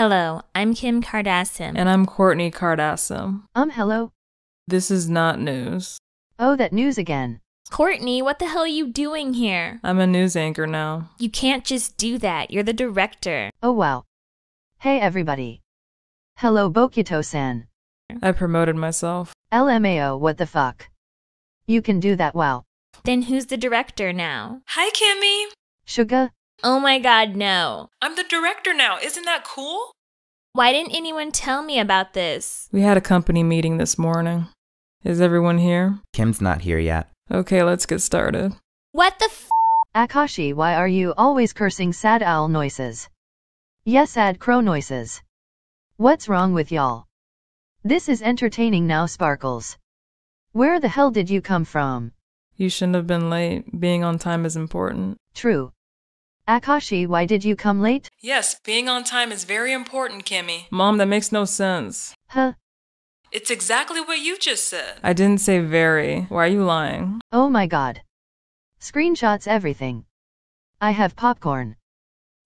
Hello, I'm Kim Kardashian. And I'm Courtney Kardashian. Um, hello. This is not news. Oh, that news again. Courtney, what the hell are you doing here? I'm a news anchor now. You can't just do that. You're the director. Oh, wow. Hey, everybody. Hello, Bokito san. I promoted myself. LMAO, what the fuck? You can do that, Well. Then who's the director now? Hi, Kimmy. Sugar, Oh my god, no. I'm the director now. Isn't that cool? Why didn't anyone tell me about this? We had a company meeting this morning. Is everyone here? Kim's not here yet. Okay, let's get started. What the f? Akashi, why are you always cursing sad owl noises? Yes, sad crow noises. What's wrong with y'all? This is entertaining now, Sparkles. Where the hell did you come from? You shouldn't have been late. Being on time is important. True. Akashi, why did you come late? Yes, being on time is very important, Kimmy. Mom, that makes no sense. Huh? It's exactly what you just said. I didn't say very. Why are you lying? Oh my god. Screenshots everything. I have popcorn.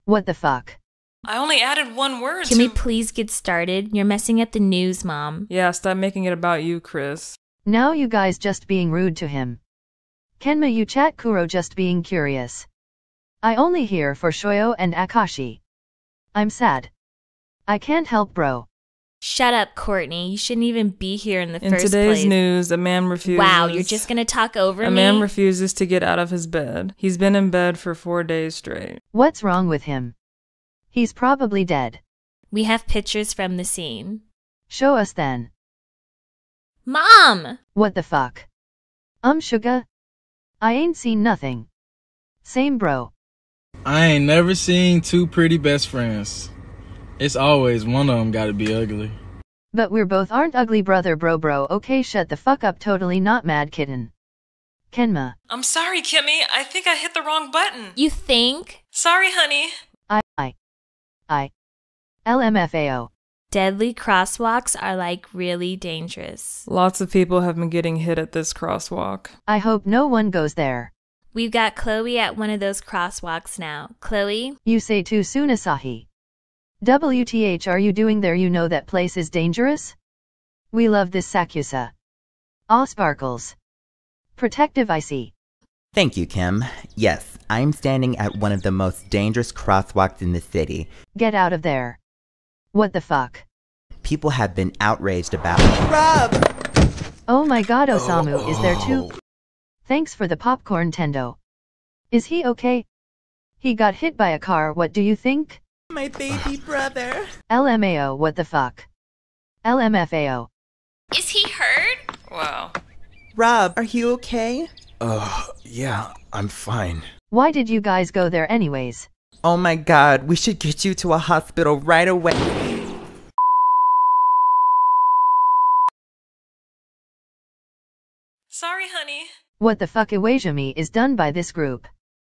What the fuck? I only added one word. Kimmy, to- please get started? You're messing up the news, Mom. Yeah, stop making it about you, Chris. Now you guys just being rude to him. Kenma you chat Kuro just being curious. I only hear for Shoyo and Akashi. I'm sad. I can't help bro. Shut up, Courtney. You shouldn't even be here in the in first place. In today's news, a man refuses. Wow, you're just going to talk over a me? A man refuses to get out of his bed. He's been in bed for four days straight. What's wrong with him? He's probably dead. We have pictures from the scene. Show us then. Mom! What the fuck? Um, sugar? I ain't seen nothing. Same bro. I ain't never seen two pretty best friends. It's always one of them gotta be ugly. But we're both aren't ugly brother bro bro okay shut the fuck up totally not mad kitten. Kenma. I'm sorry Kimmy, I think I hit the wrong button. You think? Sorry honey. I. I. I. LMFAO. Deadly crosswalks are like really dangerous. Lots of people have been getting hit at this crosswalk. I hope no one goes there. We've got Chloe at one of those crosswalks now. Chloe? You say too soon, Asahi. WTH are you doing there? You know that place is dangerous? We love this Sakusa. All sparkles. Protective, I see. Thank you, Kim. Yes, I'm standing at one of the most dangerous crosswalks in the city. Get out of there. What the fuck? People have been outraged about. Rob! Oh my god, Osamu, oh. is there too? Oh. Thanks for the popcorn, Tendo. Is he okay? He got hit by a car, what do you think? My baby brother. LMAO, what the fuck? LMFAO. Is he hurt? Wow. Rob, are you okay? Uh, yeah, I'm fine. Why did you guys go there anyways? Oh my god, we should get you to a hospital right away. Sorry, honey. What the fuck Awajami is done by this group.